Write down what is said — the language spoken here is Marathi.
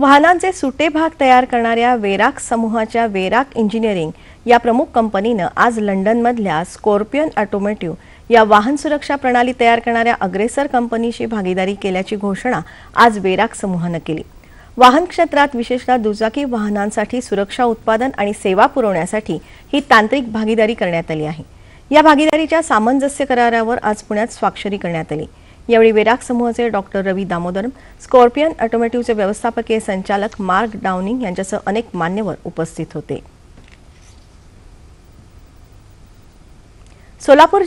वाहनांचे सुटे भाग तयार करणाऱ्या वेराक समूहाच्या वेराक इंजिनिअरिंग या प्रमुख कंपनीनं आज लंडनमधल्या स्कॉर्पियन ऑटोमेटिव्ह या वाहन सुरक्षा प्रणाली तयार करणाऱ्या अग्रेसर कंपनीशी भागीदारी केल्याची घोषणा आज वेराक समूहानं केली वाहन क्षेत्रात विशेषतः दुचाकी वाहनांसाठी सुरक्षा उत्पादन आणि सेवा पुरवण्यासाठी ही तांत्रिक भागीदारी करण्यात आली आहे या भागीदारीच्या सामंजस्य करारावर आज पुण्यात स्वाक्षरी करण्यात आली यावेळी वेराग समूहाचे डॉक्टर रवी दामोदर स्कॉर्पियन ऑटोमॅटिव्हचे व्यवस्थापकीय संचालक मार्क डाउनिंग यांच्यासह अनेक मान्यवर उपस्थित होते सोलापूर